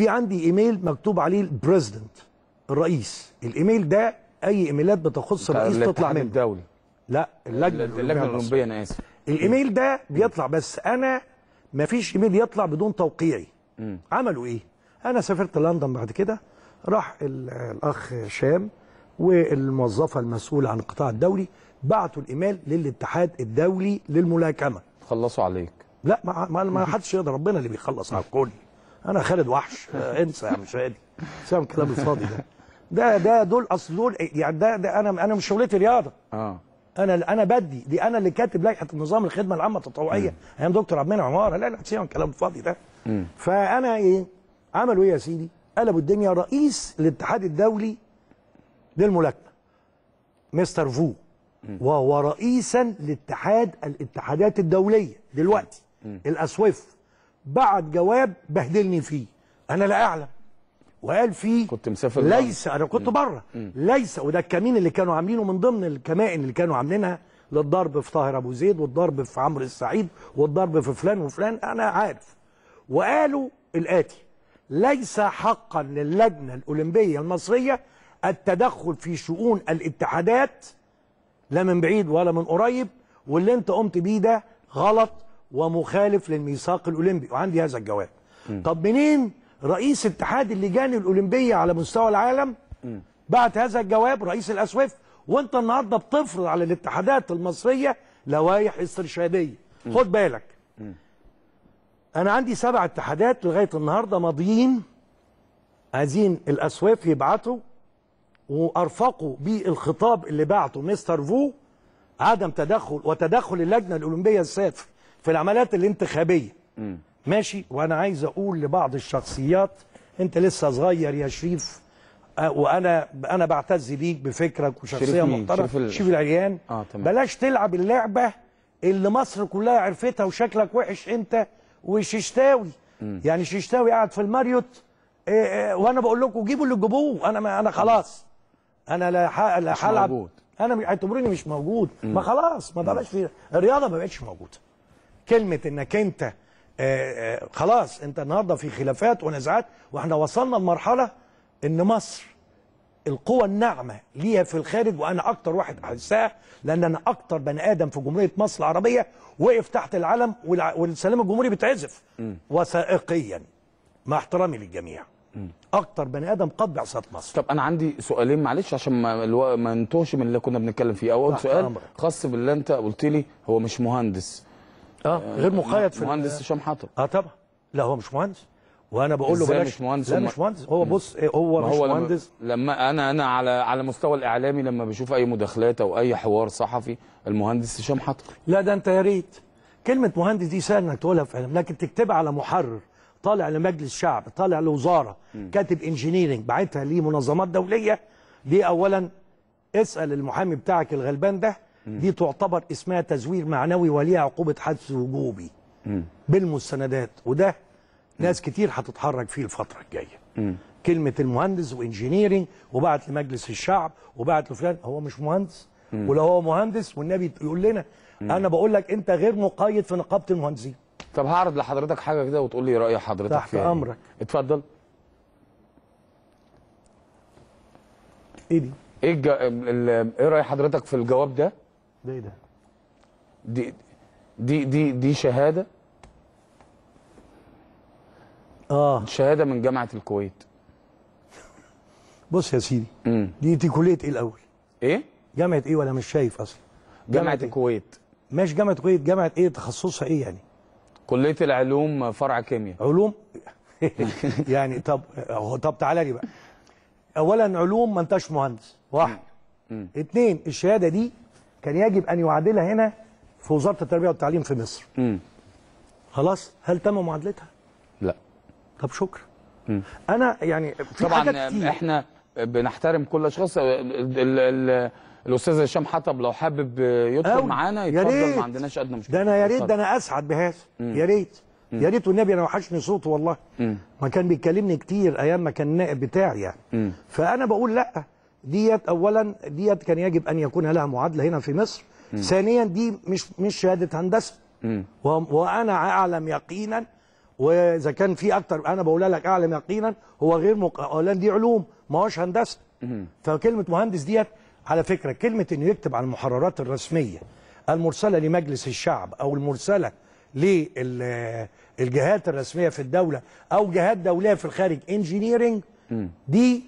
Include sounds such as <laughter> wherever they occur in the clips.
في عندي ايميل مكتوب عليه البريزدنت الرئيس الايميل ده اي ايميلات بتخص الرئيس تطلع منه الدولي لا اللجنه اللجنه الاولمبيه انا اسف الايميل ده بيطلع بس انا ما فيش ايميل يطلع بدون توقيعي م. عملوا ايه انا سافرت لندن بعد كده راح الاخ شام والموظفه المسؤوله عن القطاع الدولي بعتوا الايميل للاتحاد الدولي للملاكمه خلصوا عليك لا ما ما حدش يقدر ربنا اللي بيخلص على الكل انا خالد وحش انسى يا عم شادي سام الكلام الفاضي ده ده ده دول اصل دول يعني ده, ده انا انا مش شغلتي رياضه اه انا انا بدي دي انا اللي كاتب لائحه نظام الخدمه العامه التطوعيه ايام دكتور عبد المنعم عمار لا لا سيبك الكلام الفاضي ده م. فانا ايه عملوا ايه يا سيدي قلبوا الدنيا رئيس الاتحاد الدولي للملاكمه مستر فو وهو رئيسا لاتحاد الاتحادات الدوليه دلوقتي الاسويف بعت جواب بهدلني فيه انا لا اعلم وقال فيه كنت مسافر ليس انا كنت بره ليس وده الكمين اللي كانوا عاملينه من ضمن الكمائن اللي كانوا عاملينها للضرب في طاهر ابو زيد والضرب في عمرو السعيد والضرب في فلان وفلان انا عارف وقالوا الاتي ليس حقا للجنه الاولمبيه المصريه التدخل في شؤون الاتحادات لا من بعيد ولا من قريب واللي انت قمت بيه ده غلط ومخالف للميثاق الاولمبي وعندي هذا الجواب م. طب منين رئيس اتحاد اللجان الاولمبيه على مستوى العالم بعت هذا الجواب رئيس الاسويف وانت النهارده بتفرض على الاتحادات المصريه لوائح استرشاديه خد بالك انا عندي سبع اتحادات لغايه النهارده ماضيين عايزين الاسواف يبعتوا وارفقوا بالخطاب اللي بعته مستر فو عدم تدخل وتدخل اللجنه الاولمبيه السافر في العمليات الانتخابيه م. ماشي وانا عايز اقول لبعض الشخصيات انت لسه صغير يا شريف آه، وانا انا بعتز بيك بفكرك وشخصيه محترمه شريف, شريف العريان آه بلاش تلعب اللعبه اللي مصر كلها عرفتها وشكلك وحش انت وششتاوي م. يعني ششتاوي قاعد في الماريوت إيه إيه وانا بقول لكم جيبوا اللي تجيبوه انا ما انا خلاص انا لا لا هلعب انا اعتبروني مش موجود ما خلاص ما بقاش في الرياضه ما بقتش موجوده كلمه انك انت آه، آه، خلاص انت النهارده في خلافات ونزاعات واحنا وصلنا لمرحله ان مصر القوى الناعمه ليها في الخارج وانا اكتر واحد حساه لان انا اكتر بني ادم في جمهوريه مصر العربيه وقف تحت العلم والسلام الجمهوري بيتعزف وثائقيا مع احترامي للجميع اكتر بني ادم قد بعصات مصر طب انا عندي سؤالين معلش عشان ما الو... ما نتوهش من اللي كنا بنتكلم فيه اول سؤال خاص باللي انت قلت لي هو مش مهندس آه. اه غير مقيد في مهندس هشام حاطب اه طبعا لا هو مش مهندس وانا بقول له بلاش مش مهندس لا مش مهندس هو بص إيه، هو مش هو مهندس لما, لما انا انا على على مستوى الاعلامي لما بشوف اي مداخلات او اي حوار صحفي المهندس هشام حاطب لا ده انت يا ريت كلمه مهندس دي سهل انك تقولها في اعلام لكن تكتبها على محرر طالع لمجلس شعب طالع لوزاره كاتب انجينيرنج بعتها لمنظمات دوليه دي اولا اسال المحامي بتاعك الغلبان ده دي تعتبر اسمها تزوير معنوي وليها عقوبه حدث وجوبي بالمستندات وده ناس كتير هتتحرك فيه الفتره الجايه كلمه المهندس وانجينيرنج وبعت لمجلس الشعب وبعت لفلان هو مش مهندس ولو هو مهندس والنبي يقول لنا انا بقول لك انت غير مقيد في نقابه المهندسين طب هعرض لحضرتك حاجه كده وتقول لي راي حضرتك تحت فيها امرك اتفضل ايه دي ايه ايه راي حضرتك في الجواب ده ده ايه ده؟ دي دي دي دي شهاده اه شهاده من جامعه الكويت <laughs> بص يا سيدي مم. دي دي كليه ايه الاول؟ ايه؟ جامعه ايه ولا مش شايف اصلا؟ جامعه, جامعة إيه؟ الكويت ماشي جامعه الكويت جامعه ايه تخصصها ايه يعني؟ كليه العلوم فرع كيمياء علوم <laughs> <laughs> يعني طب طب تعالى لي بقى اولا علوم ما انتش مهندس واحد اتنين الشهاده دي كان يجب أن يعادلها هنا في وزارة التربية والتعليم في مصر م. خلاص هل تم معادلتها؟ لا طب شكرا م. أنا يعني طبعا إحنا بنحترم كل ال الأستاذ هشام حطب لو حابب يدخل معانا يتفضل ما عندناش أدنى مشكلة ده أنا يا ريت ده أنا أسعد بهذا يا ريت يا ريت والنبي انا وحشني صوته والله ما كان بيكلمني كتير ايام ما كان النائب بتاعي يعني فانا بقول لا ديت اولا ديت كان يجب ان يكون لها معادله هنا في مصر م. ثانيا دي مش مش شهاده هندسه وانا اعلم يقينا واذا كان في اكتر انا بقول لك اعلم يقينا هو غير اولا دي علوم ما هوش هندسه فكلمه مهندس ديت على فكره كلمه انه يكتب على المحررات الرسميه المرسله لمجلس الشعب او المرسله للجهات الرسميه في الدوله او جهات دوليه في الخارج انجينيرنج دي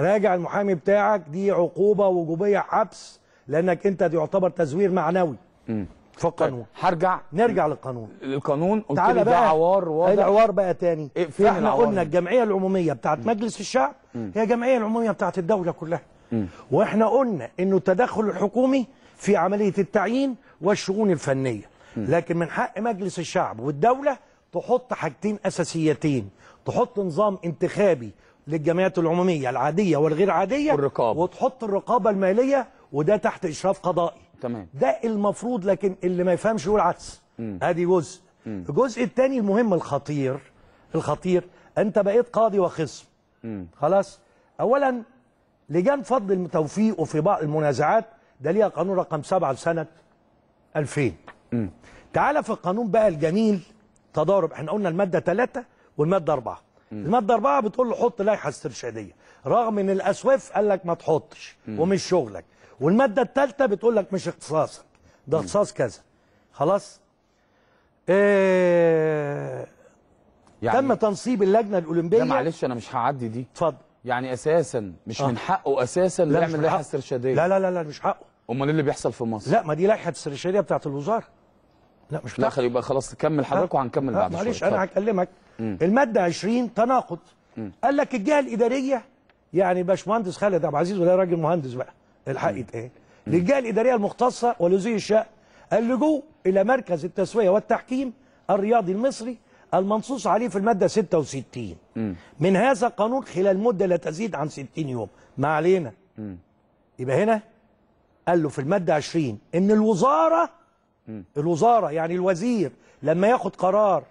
راجع المحامي بتاعك دي عقوبه وجوبيه حبس لانك انت يعتبر تزوير معنوي في طيب، القانون هرجع نرجع للقانون للقانون قلت لي ده عوار واضح العوار بقى تاني إيه فين احنا قلنا الجمعيه العموميه بتاعت مم. مجلس الشعب مم. هي الجمعيه العموميه بتاعت الدوله كلها مم. واحنا قلنا انه التدخل الحكومي في عمليه التعيين والشؤون الفنيه مم. لكن من حق مجلس الشعب والدوله تحط حاجتين اساسيتين تحط نظام انتخابي للجمعيات العموميه العاديه والغير عاديه والرقابة. وتحط الرقابه الماليه وده تحت اشراف قضائي تمام ده المفروض لكن اللي ما يفهمش يقول عدس ادي جزء مم. الجزء الثاني المهم الخطير الخطير انت بقيت قاضي وخصم خلاص اولا لجان فضل توفيقه في بعض المنازعات ده ليها قانون رقم 7 لسنه 2000 تعال تعالى في القانون بقى الجميل تضارب احنا قلنا الماده 3 والماده 4 الماده 4 بتقول له حط لائحه استرشاديه رغم ان الاسواف قال لك ما تحطش ومش شغلك والماده الثالثه بتقول لك مش اختصاصك ده اختصاص كذا خلاص إيه يعني تم تنصيب اللجنه الاولمبيه لا معلش انا مش هعدي دي اتفضل يعني اساسا مش آه. من حقه اساسا لا يعمل لائحه استرشاديه لا لا لا لا مش حقه امال ايه اللي بيحصل في مصر لا ما دي لائحه استرشاديه بتاعه الوزاره لا مش لا يبقى خلاص كمل حضرتك آه. وهنكمل بعد آه، شويه معلش انا هكلمك الماده 20 تناقض قال لك الجهه الاداريه يعني باشمهندس خالد عبد العزيز وده راجل مهندس بقى الحق يتقال إيه؟ للجهه الاداريه المختصه ولذوي الشأن اللجوء الى مركز التسويه والتحكيم الرياضي المصري المنصوص عليه في الماده 66 م. من هذا القانون خلال مده لا تزيد عن 60 يوم ما علينا يبقى هنا قال له في الماده 20 ان الوزاره م. الوزاره يعني الوزير لما ياخد قرار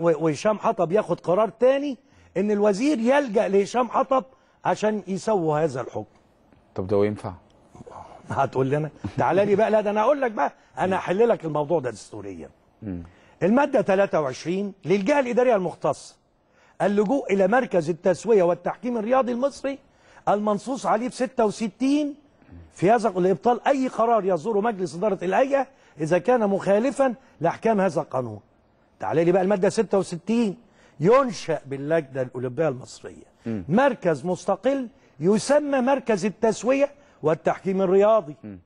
وهشام حطب ياخد قرار تاني ان الوزير يلجا لهشام حطب عشان يسووا هذا الحكم طب ده ينفع هتقول لنا تعال لي بقى لا ده انا اقول لك بقى انا هحل لك الموضوع ده دستوريا الماده 23 للجهه الاداريه المختصه اللجوء الى مركز التسويه والتحكيم الرياضي المصري المنصوص عليه ب 66 في هذا لابطال اي قرار يصدره مجلس اداره الهيئه اذا كان مخالفا لاحكام هذا القانون تعالى لي بقى المادة 66 ينشأ باللجنة الأولمبية المصرية م. مركز مستقل يسمى مركز التسوية والتحكيم الرياضي م.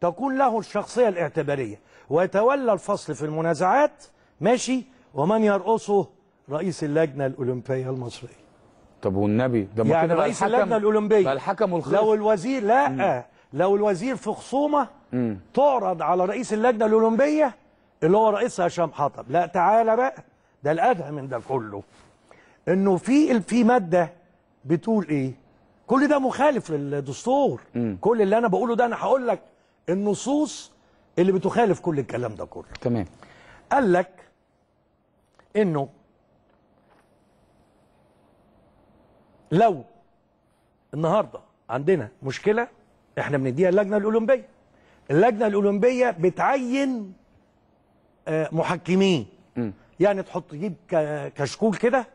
تكون له الشخصية الاعتبارية ويتولى الفصل في المنازعات ماشي ومن يرقصه رئيس اللجنة الأولمبية المصرية طب والنبي ده يعني رئيس اللجنة الأولمبية الحكم لو الوزير لا م. لو الوزير في خصومة م. تعرض على رئيس اللجنة الأولمبية اللي هو رئيسها هشام حطب لا تعالى بقى ده الادهى من ده كله انه في في ماده بتقول ايه كل ده مخالف للدستور م. كل اللي انا بقوله ده انا هقول لك النصوص اللي بتخالف كل الكلام ده كله تمام قال لك انه لو النهارده عندنا مشكله احنا بنديها اللجنه الاولمبيه اللجنه الاولمبيه بتعين آه، محكمين يعني تحط تجيب كشكول كده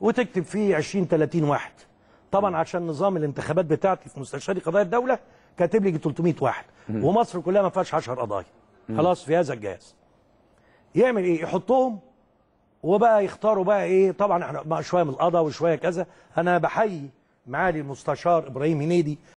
وتكتب فيه 20 30 واحد طبعا عشان نظام الانتخابات بتاعتي في مستشاري قضايا الدوله كاتب لي 300 واحد ومصر كلها ما فيهاش 10 قضايا خلاص في هذا الجهاز يعمل ايه يحطهم وبقى يختاروا بقى ايه طبعا احنا شويه من القضاء وشويه كذا انا بحيي معالي المستشار ابراهيم هنيدي